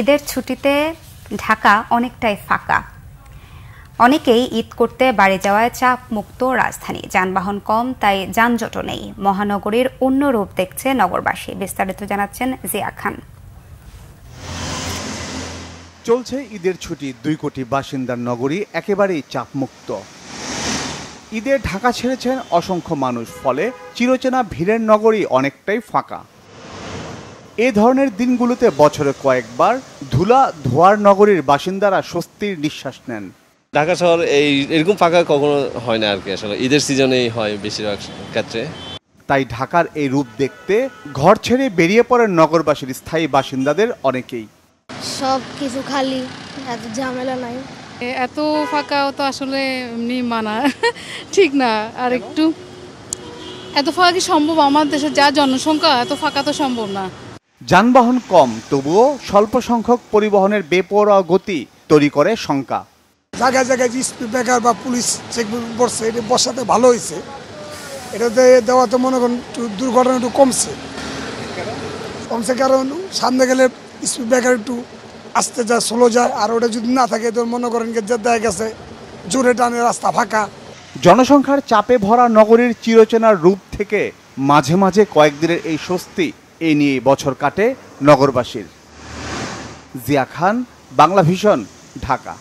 ঈদের ছুটিতে ঢাকা অনেকটাই ফাঁকা অনেকেই ঈদ করতে বাড়ি যাওয়ায় চাপ মুক্ত রাজধানী যানবাহন কম তাই যানজটও নেই মহানগরীর অন্য রূপ দেখছে নগরবাসী বিস্তারিত জানাচ্ছেন জিয়া খান চলছে ঈদের ছুটি দুই কোটি বাসিন্দার নগরী একেবারেই চাপমুক্ত ঈদে ঢাকা ছেড়েছেন অসংখ্য মানুষ ফলে চিরচেনা ভিড়ের নগরী অনেকটাই ফাঁকা এ ধরনের দিনগুলোতে বছরে কয়েকবার ধুলা ধোয়ার নগরীর বাসিন্দারা স্বস্তির নিঃশ্বাস নেন ঢাকা শহর এই এরকম ফাঁকা কখনো হয় না আর কি আসলে ঈদের সিজনেই হয় বেশিরভাগ ক্ষেত্রে তাই ঢাকার এই রূপ দেখতে ঘর ছেড়ে বেরিয়ে পড়েন নগরবাসীর স্থায়ী বাসিন্দাদের অনেকেই সব কিছু খালি এত ঝামেলা নাই এত ফাঁকাও তো আসলে এমনি মানা ঠিক না আর একটু এত ফাঁকা কি সম্ভব আমার দেশে যা জনসংখ্যা এত ফাঁকা তো সম্ভব না যানবাহন কম তবুও স্বল্প সংখ্যক পরিবহনের বেপরোয়া গতি তৈরি করে শঙ্কা জায়গায় জায়গায় যে স্পিড ব্রেকার বা পুলিশ চেক বসছে এটা বসাতে ভালো হয়েছে এটাতে দেওয়া তো মনে একটু দুর্ঘটনা একটু কমছে কমছে কারণ সামনে গেলে স্পিড ব্রেকার একটু আসতে যায় স্লো যায় আর ওটা যদি না থাকে তো মনে করেন দেয় গেছে জোরে টানে রাস্তা ফাঁকা জনসংখ্যার চাপে ভরা নগরীর চিরচেনার রূপ থেকে মাঝে মাঝে কয়েকদিনের এই স্বস্তি এ নিয়ে বছর কাটে নগরবাসীর জিয়া খান বাংলা ভিশন ঢাকা